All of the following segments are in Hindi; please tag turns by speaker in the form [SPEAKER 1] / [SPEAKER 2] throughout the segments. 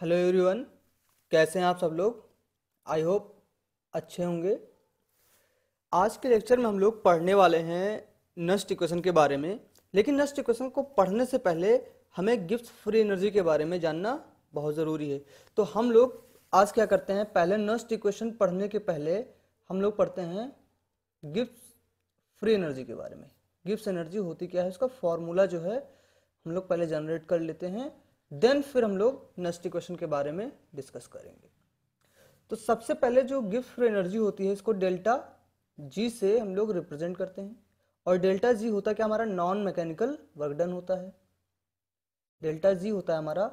[SPEAKER 1] हेलो एवरीवन कैसे हैं आप सब लोग आई होप अच्छे होंगे आज के लेक्चर में हम लोग पढ़ने वाले हैं नस्ट इक्वेशन के बारे में लेकिन नस्ट इक्वेशन को पढ़ने से पहले हमें गिफ्ट फ्री एनर्जी के बारे में जानना बहुत ज़रूरी है तो हम लोग आज क्या करते हैं पहले नस्ट इक्वेशन पढ़ने के पहले हम लोग पढ़ते हैं गिफ्ट फ्री एनर्जी के बारे में गिफ्ट एनर्जी होती क्या है उसका फॉर्मूला जो है हम लोग पहले जनरेट कर लेते हैं देन फिर हम लोग नेक्स्ट इक्वेशन के बारे में डिस्कस करेंगे तो सबसे पहले जो गिफ्ट फ्री एनर्जी होती है इसको डेल्टा जी से हम लोग रिप्रेजेंट करते हैं और डेल्टा जी होता है क्या हमारा नॉन मैकेनिकल वर्कडन होता है डेल्टा जी होता है हमारा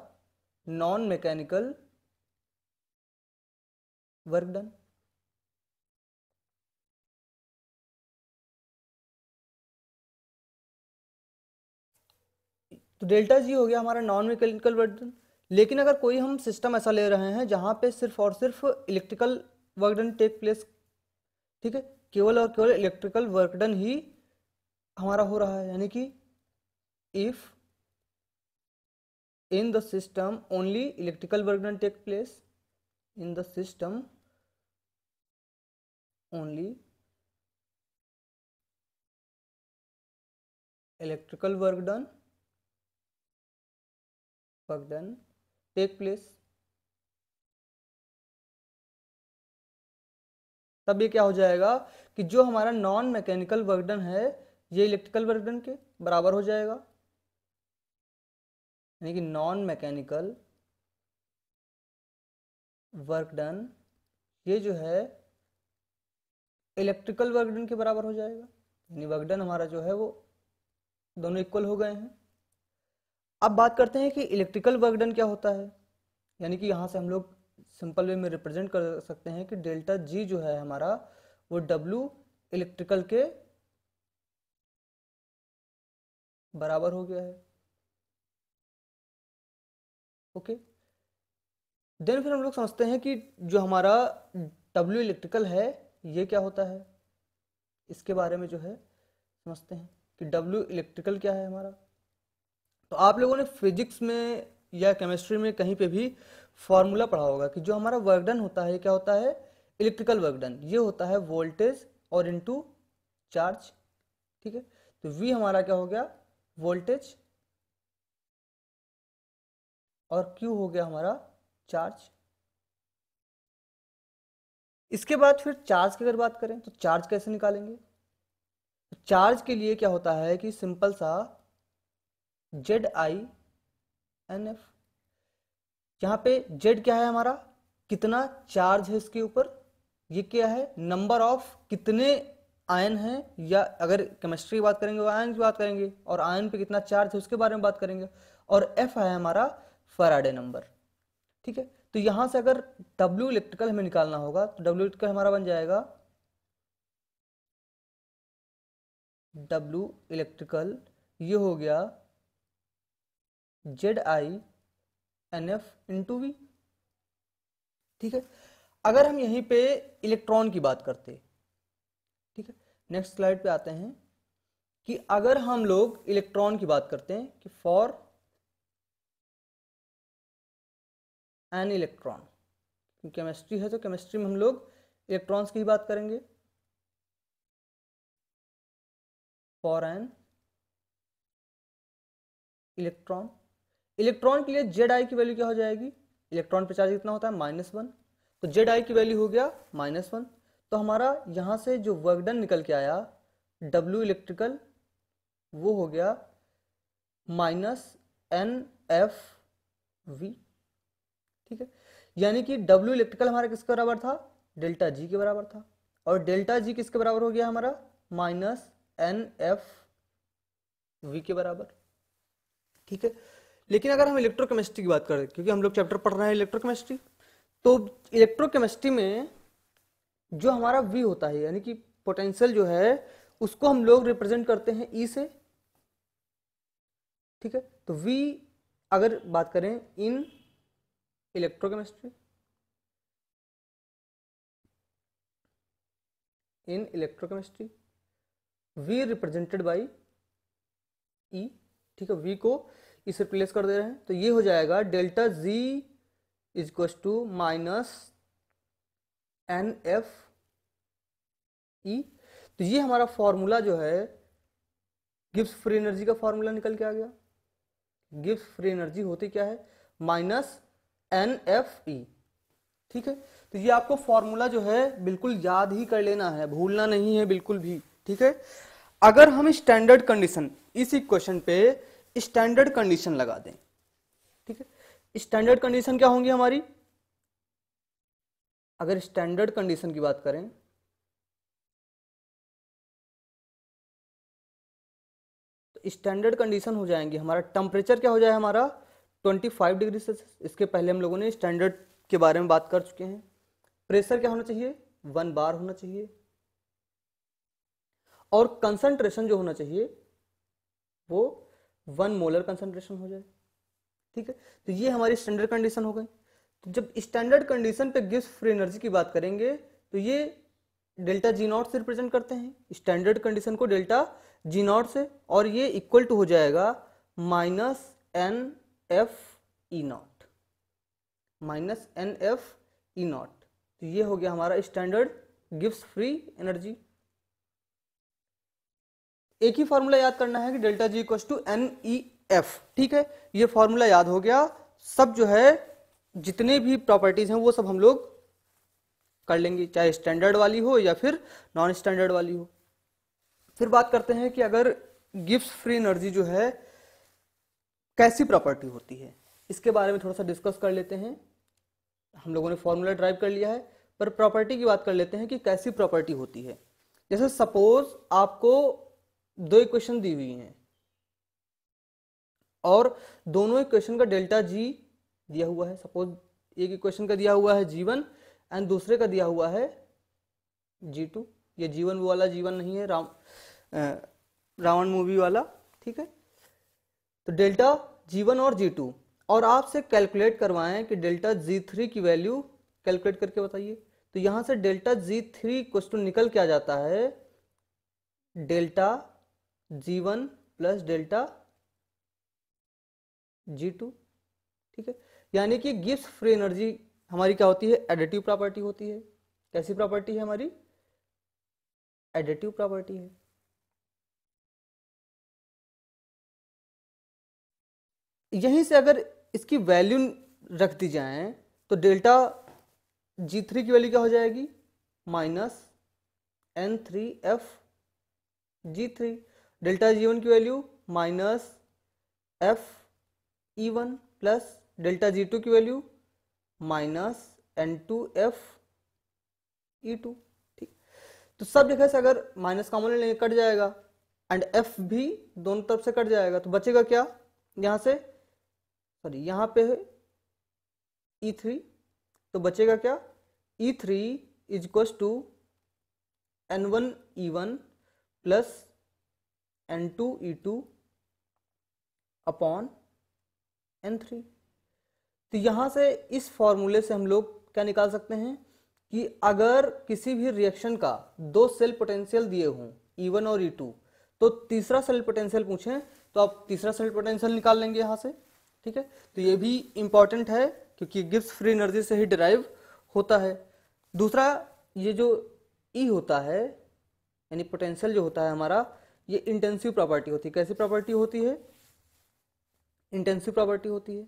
[SPEAKER 2] नॉन मैकेनिकल वर्कडन तो डेल्टा जी हो गया हमारा नॉन मैकेनिकल वर्कडन
[SPEAKER 1] लेकिन अगर कोई हम सिस्टम ऐसा ले रहे हैं जहाँ पे सिर्फ और सिर्फ इलेक्ट्रिकल वर्कडन टेक प्लेस ठीक है केवल और केवल इलेक्ट्रिकल वर्कडन ही हमारा हो रहा है यानी कि if in the system only electrical work done take place in the system
[SPEAKER 2] only electrical work done work done take place
[SPEAKER 1] तब ये क्या हो जाएगा कि जो हमारा नॉन मैकेनिकल वर्कडन है ये इलेक्ट्रिकल वर्कडन के बराबर हो जाएगा यानी कि नॉन मैकेनिकल वर्कडन ये जो है इलेक्ट्रिकल वर्कडन के बराबर हो जाएगा यानी वर्कडन हमारा जो है वो दोनों इक्वल हो गए हैं अब बात करते हैं कि इलेक्ट्रिकल वर्क डन क्या होता है यानी कि यहाँ से हम लोग सिंपल वे में रिप्रेजेंट कर सकते हैं कि डेल्टा जी जो
[SPEAKER 2] है हमारा वो डब्ल्यू इलेक्ट्रिकल के बराबर हो गया है
[SPEAKER 1] ओके देन फिर हम लोग समझते हैं कि जो हमारा डब्ल्यू इलेक्ट्रिकल है ये क्या होता है इसके बारे में जो है समझते हैं कि डब्ल्यू इलेक्ट्रिकल क्या है हमारा तो आप लोगों ने फिजिक्स में या केमिस्ट्री में कहीं पे भी फॉर्मूला पढ़ा होगा कि जो हमारा वर्कडन होता है क्या होता है इलेक्ट्रिकल वर्कडन ये होता है वोल्टेज और इनटू चार्ज ठीक है तो वी
[SPEAKER 2] हमारा क्या हो गया वोल्टेज और क्यू हो गया हमारा चार्ज इसके बाद
[SPEAKER 1] फिर चार्ज की अगर बात करें तो चार्ज कैसे निकालेंगे चार्ज के लिए क्या होता है कि सिंपल सा जेड आई एन एफ यहां पे जेड क्या है हमारा कितना चार्ज है इसके ऊपर ये क्या है नंबर ऑफ कितने आयन हैं या अगर केमिस्ट्री की बात करेंगे आयन की बात करेंगे और आयन पे कितना चार्ज है उसके बारे में बात करेंगे और एफ है हमारा फराडे नंबर ठीक है तो यहां से अगर डब्ल्यू इलेक्ट्रिकल हमें निकालना होगा तो डब्ल्यू इलेक्ट्रिकल हमारा बन जाएगा डब्ल्यू इलेक्ट्रिकल ये हो गया Z I N F into V ठीक है अगर हम यहीं पे इलेक्ट्रॉन की बात करते ठीक है नेक्स्ट स्लाइड पे आते हैं कि अगर हम लोग इलेक्ट्रॉन की बात करते हैं कि फॉर एन इलेक्ट्रॉन केमिस्ट्री है तो केमिस्ट्री में हम लोग इलेक्ट्रॉन्स
[SPEAKER 2] की ही बात करेंगे फॉर एन इलेक्ट्रॉन इलेक्ट्रॉन के लिए जेड आई की वैल्यू
[SPEAKER 1] क्या हो जाएगी इलेक्ट्रॉन पे चार्ज कितना होता है माइनस वन तो जेड आई की वैल्यू हो गया माइनस वन तो हमारा यहाँ से जो वर्कडन निकल के आया डब्ल्यू इलेक्ट्रिकल वो हो गया माइनस एन एफ वी ठीक है यानी कि डब्ल्यू इलेक्ट्रिकल हमारा किसके बराबर था डेल्टा जी के बराबर था और डेल्टा जी किसके बराबर हो गया हमारा माइनस एन एफ वी के बराबर ठीक है लेकिन अगर हम इलेक्ट्रोकेमिस्ट्री की बात करें क्योंकि हम लोग चैप्टर पढ़ रहे हैं इलेक्ट्रोकेमिस्ट्री तो इलेक्ट्रोकेमिस्ट्री में जो हमारा वी होता है यानी कि पोटेंशियल जो है उसको हम लोग रिप्रेजेंट करते हैं ई e से ठीक है तो वी अगर बात करें in electrochemistry in electrochemistry V represented by E ठीक है वी को इसे रिप्लेस कर दे रहे हैं तो ये हो जाएगा delta G is equal to minus N F E तो ये हमारा फॉर्मूला जो है गिब्स फ्री एनर्जी का फॉर्मूला निकल के आ गया गिब्स फ्री एनर्जी होती क्या है माइनस एन एफ ई ठीक है तो ये आपको फॉर्मूला जो है बिल्कुल याद ही कर लेना है भूलना नहीं है बिल्कुल भी ठीक है अगर हम स्टैंडर्ड कंडीशन इसी क्वेश्चन पे स्टैंडर्ड कंडीशन लगा दें ठीक है
[SPEAKER 2] स्टैंडर्ड कंडीशन क्या होंगी हमारी अगर स्टैंडर्ड कंडीशन की बात करें तो स्टैंडर्ड कंडीशन हो जाएंगे हमारा टेम्परेचर क्या हो जाए हमारा 25 डिग्री सेल्सियस
[SPEAKER 1] इसके पहले हम लोगों ने स्टैंडर्ड के बारे में बात कर चुके हैं प्रेशर क्या होना चाहिए वन बार होना चाहिए और कंसंट्रेशन जो होना चाहिए वो वन मोलर कंसेंट्रेशन हो जाए ठीक है तो ये हमारी स्टैंडर्ड कंडीशन हो गई तो जब स्टैंडर्ड कंडीशन पे गिव्स फ्री एनर्जी की बात करेंगे तो ये डेल्टा जी नॉट से रिप्रेजेंट करते हैं स्टैंडर्ड कंडीशन को डेल्टा जी नॉट से और ये इक्वल टू हो जाएगा minus N F E not minus N F E not तो ये हो गया हमारा स्टैंडर्ड गिव्स फ्री एनर्जी एक ही फॉर्मूला याद करना है कि delta G equal to N E F ठीक है ये फॉर्मूला याद हो गया सब जो है जितने भी प्रॉपर्टीज हैं वो सब हम लोग कर लेंगे चाहे स्टैंडर्ड वाली हो या फिर नॉन स्टैंडर्ड वाली हो फिर बात करते हैं कि अगर गिफ्ट फ्री एनर्जी जो है कैसी प्रॉपर्टी होती है इसके बारे में थोड़ा सा डिस्कस कर लेते हैं हम लोगों ने फॉर्मूला ड्राइव कर लिया है पर प्रॉपर्टी की बात कर लेते हैं कि कैसी प्रॉपर्टी होती है जैसे सपोज आपको दो इक्वेशन दी हुई हैं और दोनों इक्वेशन का डेल्टा जी दिया हुआ है सपोज एक इक्वेशन का दिया हुआ है जी वन एंड दूसरे का दिया हुआ है जी टू ये जीवन वो वाला जीवन नहीं है राम रावण मूवी वाला ठीक है तो डेल्टा जी वन और जी टू और आपसे कैलकुलेट करवाएं कि डेल्टा जी थ्री की वैल्यू कैलकुलेट करके बताइए तो यहां से डेल्टा जी थ्री क्वेश्चन निकल के आ जाता है delta G one plus delta G two ठीक है यानी कि गिब्स फ्री एनर्जी हमारी क्या होती है एडिटिव प्रॉपर्टी होती है कैसी प्रॉपर्टी है हमारी
[SPEAKER 2] एडिटिव प्रॉपर्टी है यहीं से अगर इसकी वैल्यू
[SPEAKER 1] रख दी जाए तो डेल्टा जी थ्री की वैल्यू क्या हो जाएगी minus N three F G three delta G one की value minus F E one plus delta G two की value minus N two F E two ठीक तो सब जगह से अगर माइनस कॉमन लेंगे कट जाएगा एंड एफ भी दोनों तरफ से कट जाएगा तो बचेगा क्या यहां से सॉरी यहां पे है ई थ्री तो बचेगा क्या E three is equal to N one E one plus N two E two upon N three तो यहां से इस फॉर्मूले से हम लोग क्या निकाल सकते हैं कि अगर किसी भी रिएक्शन का दो सेल पोटेंशियल दिए हों ई e वन और ई e टू तो तीसरा सेल पोटेंशियल पूछें तो आप तीसरा सेल पोटेंशियल निकाल लेंगे यहां से ठीक है तो ये भी इंपॉर्टेंट है क्योंकि गिफ्ट फ्री एनर्जी से ही डिराइव होता है दूसरा ये जो ई e होता है यानी पोटेंशियल जो होता है हमारा ये इंटेंसिव प्रॉपर्टी होती है कैसी प्रॉपर्टी होती है इंटेंसिव प्रॉपर्टी होती है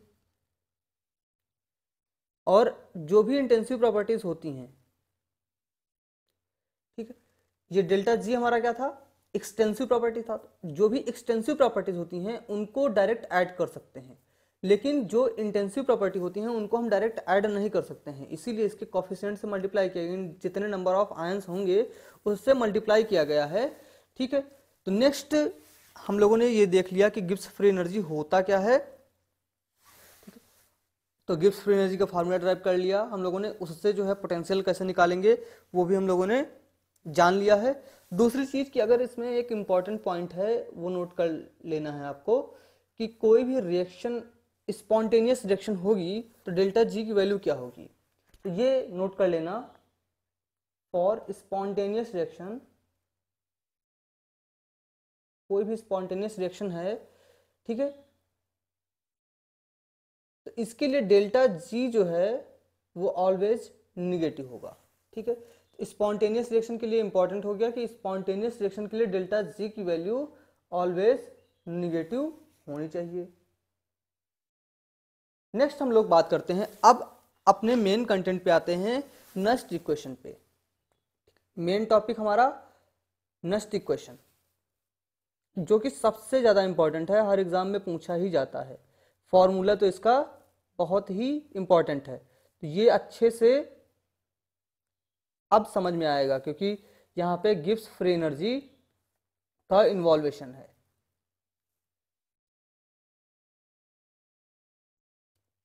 [SPEAKER 1] और जो भी इंटेंसिव प्रॉपर्टीज होती हैं ठीक है ये डेल्टा जी हमारा क्या था एक्सटेंसिव प्रॉपर्टी था जो भी एक्सटेंसिव प्रॉपर्टीज होती हैं उनको डायरेक्ट ऐड कर सकते हैं लेकिन जो इंटेंसिव प्रॉपर्टी होती हैं उनको हम डायरेक्ट ऐड नहीं कर सकते हैं इसीलिए इसके कॉफिशेंट से मल्टीप्लाई किया गया जितने नंबर ऑफ आयंस होंगे उससे मल्टीप्लाई किया गया है ठीक है तो नेक्स्ट हम लोगों ने ये देख लिया कि गिब्स फ्री एनर्जी होता क्या है तो गिब्स फ्री एनर्जी का फार्मूला ड्राइव कर लिया हम लोगों ने उससे जो है पोटेंशियल कैसे निकालेंगे वो भी हम लोगों ने जान लिया है दूसरी चीज़ कि अगर इसमें एक इंपॉर्टेंट पॉइंट है वो नोट कर लेना है आपको कि कोई भी रिएक्शन स्पॉन्टेनियस रिएक्शन होगी तो डेल्टा जी की वैल्यू क्या होगी तो ये नोट कर लेना फॉर स्पॉन्टेनियस रिएक्शन कोई भी स्पॉन्टेनियस रिएक्शन है ठीक है तो इसके लिए डेल्टा जी जो है वो ऑलवेज निगेटिव होगा ठीक है स्पॉन्टेनियस रिएक्शन के लिए इंपॉर्टेंट हो गया कि स्पॉन्टेनियस रिएक्शन के लिए डेल्टा जी की वैल्यू ऑलवेज निगेटिव होनी चाहिए नेक्स्ट हम लोग बात करते हैं अब अपने मेन कंटेंट पे आते हैं नस्ट इक्वेशन पे मेन टॉपिक हमारा नस्ट इक्वेशन जो कि सबसे ज़्यादा इम्पॉर्टेंट है हर एग्ज़ाम में पूछा ही जाता है फॉर्मूला तो इसका बहुत ही इम्पॉर्टेंट है तो ये अच्छे से अब समझ में आएगा
[SPEAKER 2] क्योंकि यहाँ पे गिफ्स फ्री एनर्जी का इन्वॉल्वेशन है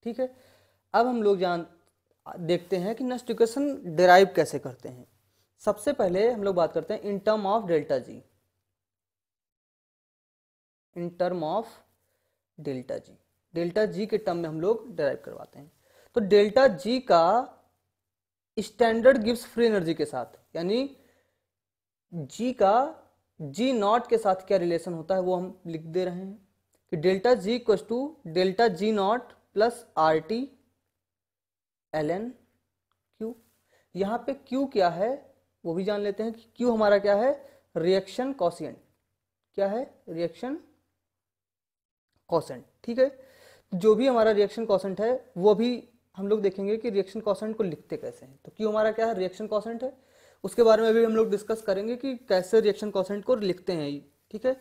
[SPEAKER 2] ठीक है
[SPEAKER 1] अब हम लोग जान देखते हैं कि नस्टिकेशन डिराइव कैसे करते हैं सबसे पहले हम लोग बात करते हैं in term of delta G in term of delta G delta G के टर्म में हम लोग डराइव करवाते हैं तो डेल्टा जी का स्टैंडर्ड गिव्स फ्री एनर्जी के साथ यानी जी का जी नॉट के साथ क्या रिलेशन होता है वो हम लिख दे रहे हैं कि delta G equal to delta G not plus R T L N Q यहाँ पे क्यू क्या है वो भी जान लेते हैं कि क्यू हमारा क्या है रिएक्शन कॉशियंट क्या है रिएक्शन कॉसेंट ठीक है जो भी हमारा रिएक्शन कॉसेंट है वो भी हम लोग देखेंगे कि रिएक्शन कॉसेंट को लिखते कैसे हैं तो क्यों हमारा क्या है रिएक्शन कॉसेंट है उसके बारे में भी हम लोग डिस्कस करेंगे कि कैसे रिएक्शन कॉसेंट को लिखते हैं ठीक है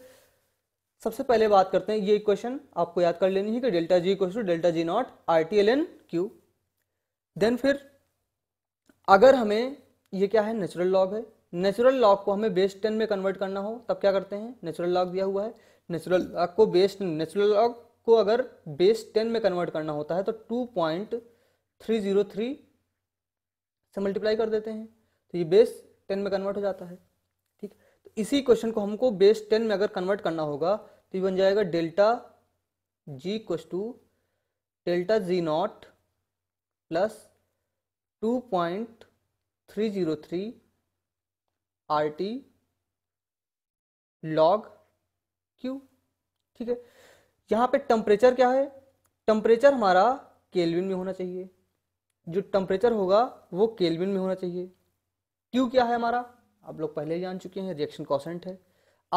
[SPEAKER 1] सबसे पहले बात करते हैं ये इक्वेशन आपको याद कर लेनी है कि delta G equation to delta G not R T L N Q then फिर अगर हमें ये क्या है नेचुरल लॉग है नेचुरल लॉग को हमें बेस टेन में कन्वर्ट करना हो तब क्या करते हैं नेचुरल लॉग दिया हुआ है नेचुरल लॉग को बेस नेचुरल लॉग को अगर बेस टेन में कन्वर्ट करना होता है तो two point three zero three से मल्टीप्लाई कर देते हैं तो ये बेस टेन में कन्वर्ट हो जाता है ठीक तो इसी क्वेश्चन को हमको बेस टेन में अगर कन्वर्ट करना होगा तो ये बन जाएगा delta G equals to delta G not plus two point three zero three R T log Q ठीक है यहां पे टेम्परेचर क्या है टेम्परेचर हमारा केल्विन में होना चाहिए जो टेम्परेचर होगा वो केल्विन में होना चाहिए क्यू क्या है हमारा आप लोग पहले ही जान चुके हैं रिएक्शन कॉन्सेंट है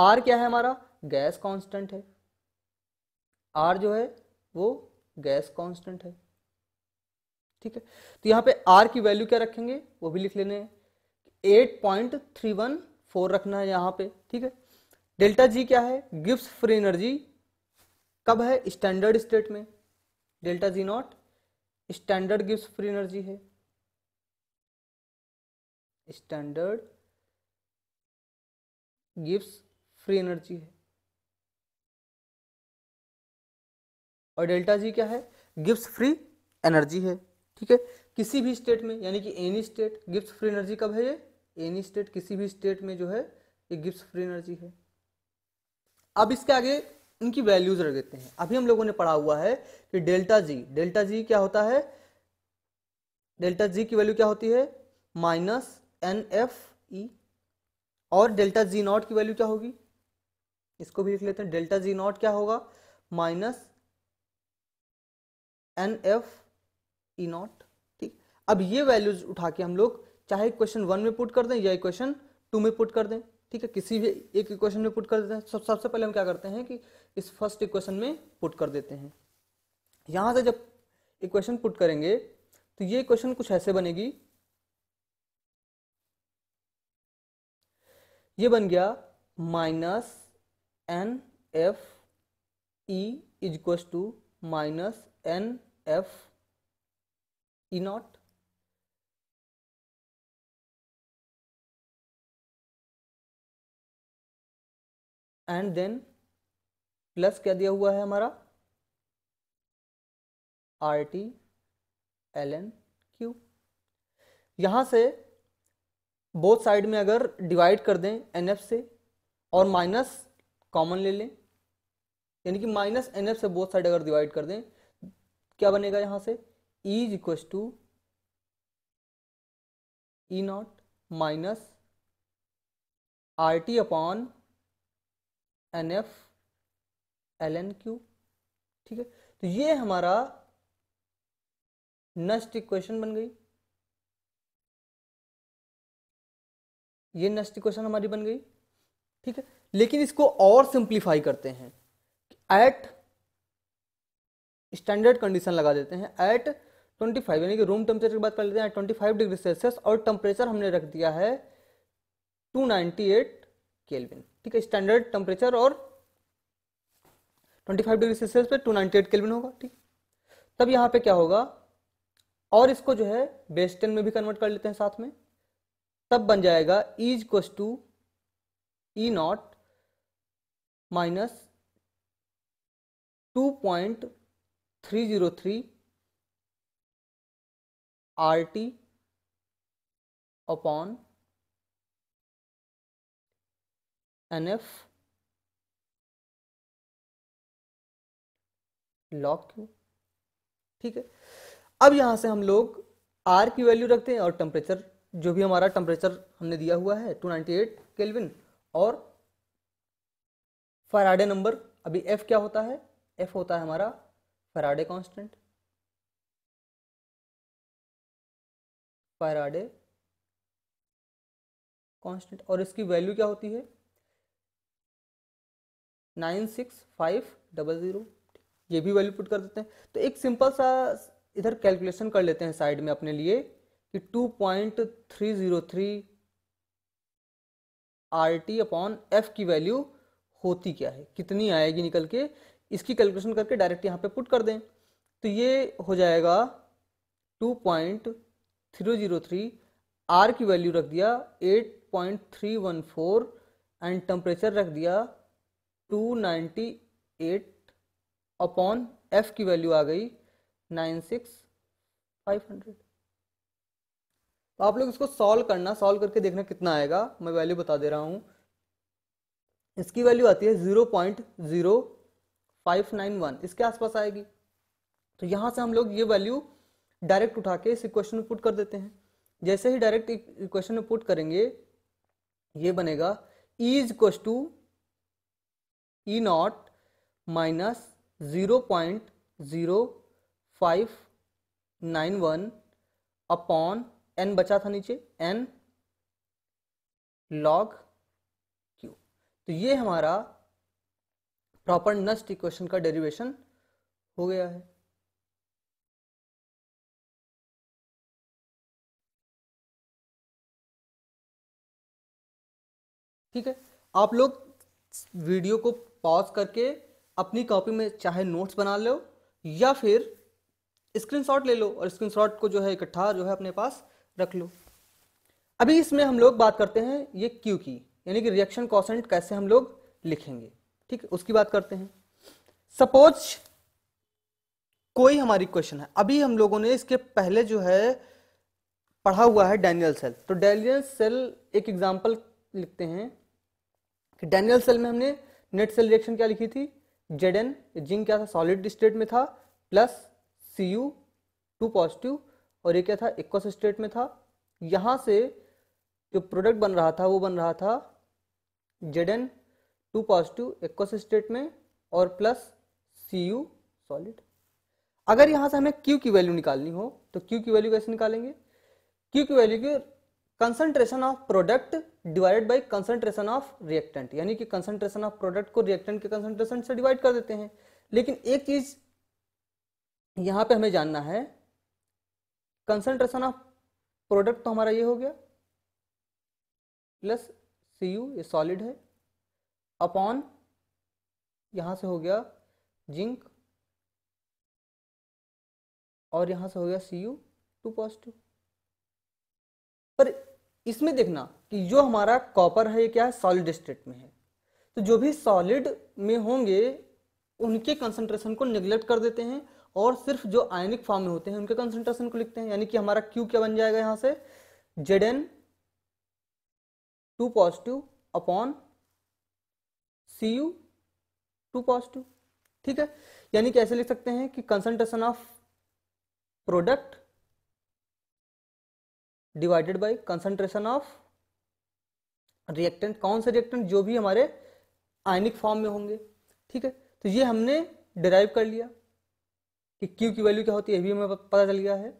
[SPEAKER 1] आर क्या है हमारा गैस कॉन्स्टेंट है आर जो है वो गैस कॉन्स्टेंट है ठीक है तो यहां पे आर की वैल्यू क्या रखेंगे वो भी लिख लेने eight point three one four रखना है यहां पे ठीक है डेल्टा जी क्या है गिव्स फ्री एनर्जी कब है स्टैंडर्ड स्टेट में डेल्टा जी नॉट स्टैंडर्ड गिव्स फ्री एनर्जी है स्टैंडर्ड
[SPEAKER 2] गिव्स फ्री एनर्जी है और डेल्टा जी क्या है गिव्स फ्री
[SPEAKER 1] एनर्जी है ठीक है किसी भी स्टेट में यानी कि एनी स्टेट गिव्स फ्री एनर्जी कब है ये एनी स्टेट किसी भी स्टेट में जो है ये गिव्स फ्री एनर्जी है अब इसके आगे इनकी वैल्यूज रख देते हैं अभी हम लोगों ने पढ़ा हुआ है कि डेल्टा जी डेल्टा जी क्या होता है डेल्टा जी की वैल्यू क्या होती है माइनस एन एफ ई और डेल्टा जी नॉट की वैल्यू क्या होगी इसको भी लिख लेते हैं डेल्टा जी नॉट क्या होगा minus N F E not ठीक अब ये वैल्यूज उठा के हम लोग चाहे क्वेश्चन वन में पुट कर दें या क्वेश्चन टू में पुट कर दें ठीक है किसी भी एक इक्वेशन में पुट कर देते हैं सबसे पहले हम क्या करते हैं कि इस फर्स्ट इक्वेशन में पुट कर देते हैं यहां से जब इक्वेशन पुट करेंगे तो ये इक्वेशन कुछ ऐसे बनेगी ये बन गया minus N F E is equals to minus N F
[SPEAKER 2] E not and then plus क्या दिया हुआ है हमारा R T
[SPEAKER 1] L N Q यहाँ से बोथ साइड में अगर डिवाइड कर दें एन एफ से और माइनस कॉमन ले लें यानी कि माइनस एन एफ से बोथ साइड अगर डिवाइड कर दें क्या बनेगा यहाँ से is equal to E not minus R T upon N F L N Q ठीक है तो ये हमारा नस्ट इक्वेशन बन गई ये नस्ट इक्वेशन हमारी बन गई ठीक है लेकिन इसको और सिंप्लीफाई करते हैं एट स्टैंडर्ड कंडीशन लगा देते हैं एट 25 यानी कि रूम टेम्परेचर की बात कर लेते हैं 25 डिग्री सेल्सियस और टेम्परेचर हमने रख दिया है 298 केल्विन ठीक है स्टैंडर्ड टेम्परेचर और 25 डिग्री सेल्सियस पे 298 केल्विन होगा ठीक तब यहाँ पे क्या होगा और इसको जो है बेस्टन में भी कन्वर्ट कर लेते हैं साथ में तब बन जाएगा is equals to E not minus
[SPEAKER 2] two point three zero three R T upon F log Q ठीक है
[SPEAKER 1] अब यहां से हम लोग आर की वैल्यू रखते हैं और टेम्परेचर जो भी हमारा टेम्परेचर हमने दिया हुआ है 298 केल्विन और फराडे नंबर
[SPEAKER 2] अभी एफ क्या होता है एफ होता है हमारा फराडे कांस्टेंट फराडे कांस्टेंट और इसकी वैल्यू क्या होती है nine six
[SPEAKER 1] five double zero ये भी वैल्यू पुट कर देते हैं तो एक सिंपल सा इधर कैलकुलेशन कर लेते हैं साइड में अपने लिए कि two point three zero three R T upon F की वैल्यू होती क्या है कितनी आएगी निकल के इसकी कैलकुलेशन करके डायरेक्ट यहाँ पे पुट कर दें तो ये हो जाएगा two point three zero three R की वैल्यू रख दिया eight point three one four and temperature रख दिया टू एट अपॉन एफ की वैल्यू आ गई नाइन सिक्स हंड्रेड तो आप लोग इसको सॉल्व करना सॉल्व करके देखना कितना आएगा मैं वैल्यू बता दे रहा हूँ इसकी वैल्यू आती है zero point zero five nine one इसके आसपास आएगी तो यहाँ से हम लोग ये वैल्यू डायरेक्ट उठा के इस इक्वेशन में पुट कर देते हैं जैसे ही डायरेक्ट इक्वेशन में पुट करेंगे ये बनेगा is equal to E not minus zero point zero five nine one upon N बचा था नीचे एन लॉग क्यू तो ये हमारा प्रॉपर
[SPEAKER 2] नस्ट इक्वेशन का डेरिवेशन हो गया है ठीक है आप लोग वीडियो को पॉज करके
[SPEAKER 1] अपनी कॉपी में चाहे नोट्स बना लो या फिर स्क्रीनशॉट ले लो और स्क्रीनशॉट को जो है इकट्ठा जो है अपने पास रख लो अभी इसमें हम लोग बात करते हैं ये क्यू की यानी कि रिएक्शन कॉसेंट कैसे हम लोग लिखेंगे ठीक है उसकी बात करते हैं सपोज कोई हमारी क्वेश्चन है अभी हम लोगों ने इसके पहले जो है पढ़ा हुआ है डैनियल सेल तो डैनियल सेल एक एग्जाम्पल लिखते हैं कि डैनियल सेल में हमने नेट सेल रिएक्शन क्या लिखी थी जेड एन जिंक क्या था सॉलिड स्टेट में था plus C U two positive और ये क्या था इक्वस स्टेट में था यहाँ से जो प्रोडक्ट बन रहा था वो बन रहा था Z N two positive aqueous state में और प्लस सी यू सॉलिड अगर यहाँ से हमें क्यू की वैल्यू निकालनी हो तो क्यू की वैल्यू कैसे निकालेंगे क्यू की वैल्यू की concentration of product divided by concentration of reactant यानी कि कंसंट्रेशन ऑफ प्रोडक्ट को रिएक्टेंट के कंसंट्रेशन से डिवाइड कर देते हैं लेकिन एक चीज यहां पे हमें जानना है कंसंट्रेशन ऑफ प्रोडक्ट तो हमारा ये हो गया प्लस सी यू ये सॉलिड है अपॉन यहां से हो गया जिंक और यहां से हो गया सी यू टू पॉजिटिव पर इसमें देखना कि जो हमारा कॉपर है ये क्या है सॉलिड स्टेट में है तो जो भी सॉलिड में होंगे उनके कंसंट्रेशन को निगलेक्ट कर देते हैं और सिर्फ जो आयनिक फॉर्म में होते हैं उनके कंसंट्रेशन को लिखते हैं यानी कि हमारा क्यू क्या बन जाएगा यहां से Z N two positive upon C U two positive ठीक है यानी कि ऐसे लिख सकते हैं कि concentration of product divided by concentration of reactant कौन से रिएक्टेंट जो भी हमारे आयनिक फॉर्म में होंगे ठीक है तो ये हमने डिराइव कर लिया कि क्यू की वैल्यू क्या होती है ये भी हमें पता चल गया है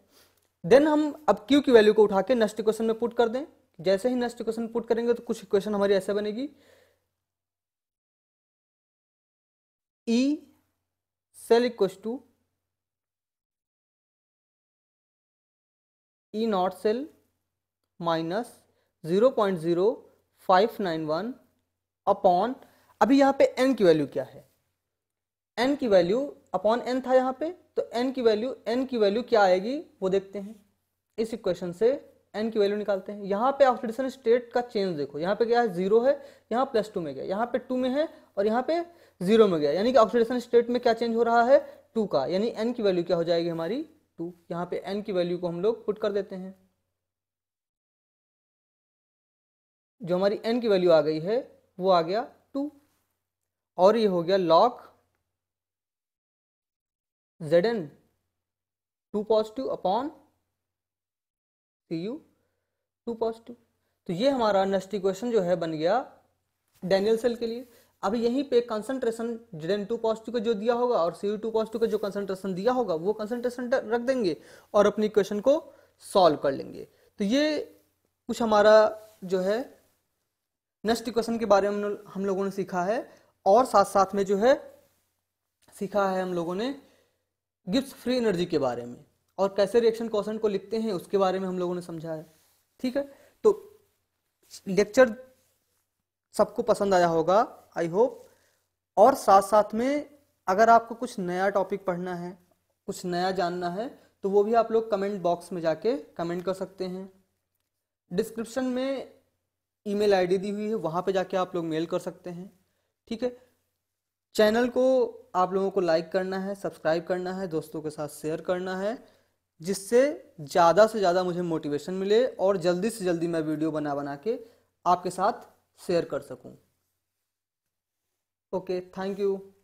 [SPEAKER 1] देन हम अब क्यू की वैल्यू को उठा के नेक्स्ट इक्वेशन में पुट कर दें जैसे ही नेक्स्ट इक्वेशन पुट
[SPEAKER 2] करेंगे तो कुछ इक्वेशन हमारी ऐसे बनेगी E cell equal to
[SPEAKER 1] E not cell minus zero point zero five nine one upon अभी यहाँ पे एन की वैल्यू क्या है एन की वैल्यू अपॉन एन था यहाँ पे तो एन की वैल्यू एन की वैल्यू क्या आएगी वो देखते हैं इस इक्वेशन से एन की वैल्यू निकालते हैं यहाँ पे ऑक्सीडेशन स्टेट का चेंज देखो यहाँ पे क्या है जीरो है यहाँ प्लस टू में गया यहाँ पे टू में है और यहाँ पे जीरो में गया यानी कि ऑक्सीडेशन स्टेट में क्या चेंज हो रहा है टू का यानी एन की वैल्यू क्या हो जाएगी हमारी टू यहाँ पे एन की वैल्यू को हम लोग पुट कर देते हैं जो हमारी एन की वैल्यू आ गई है वो आ गया टू और ये हो गया log Z N two positive upon C U two positive तो ये हमारा नेक्स्ट इक्वेशन जो है बन गया डैनियल सेल के लिए अब यहीं पे concentration Z N two positive का जो दिया होगा और सी यू टू पॉजिटिव का जो कंसंट्रेशन दिया होगा वो कंसंट्रेशन रख देंगे और अपनी इक्वेशन को सॉल्व कर लेंगे तो ये कुछ हमारा जो है नेक्स्ट क्वेश्चन के बारे में हम लोगों ने सीखा है और साथ साथ में जो है सीखा है हम लोगों ने गिब्स फ्री एनर्जी के बारे में और कैसे रिएक्शन क्वेश्चन को लिखते हैं उसके बारे में हम लोगों ने समझा है ठीक है तो लेक्चर सबको पसंद आया होगा आई होप और साथ साथ में अगर आपको कुछ नया टॉपिक पढ़ना है कुछ नया जानना है तो वो भी आप लोग कमेंट बॉक्स में जाके कमेंट कर सकते हैं डिस्क्रिप्शन में ईमेल आईडी दी हुई है वहाँ पे जाके आप लोग मेल कर सकते हैं ठीक है चैनल को आप लोगों को लाइक करना है सब्सक्राइब करना है दोस्तों के साथ शेयर करना है जिससे ज़्यादा से ज़्यादा मुझे मोटिवेशन मिले और जल्दी से जल्दी मैं वीडियो बना बना के
[SPEAKER 2] आपके साथ शेयर कर सकूं ओके थैंक यू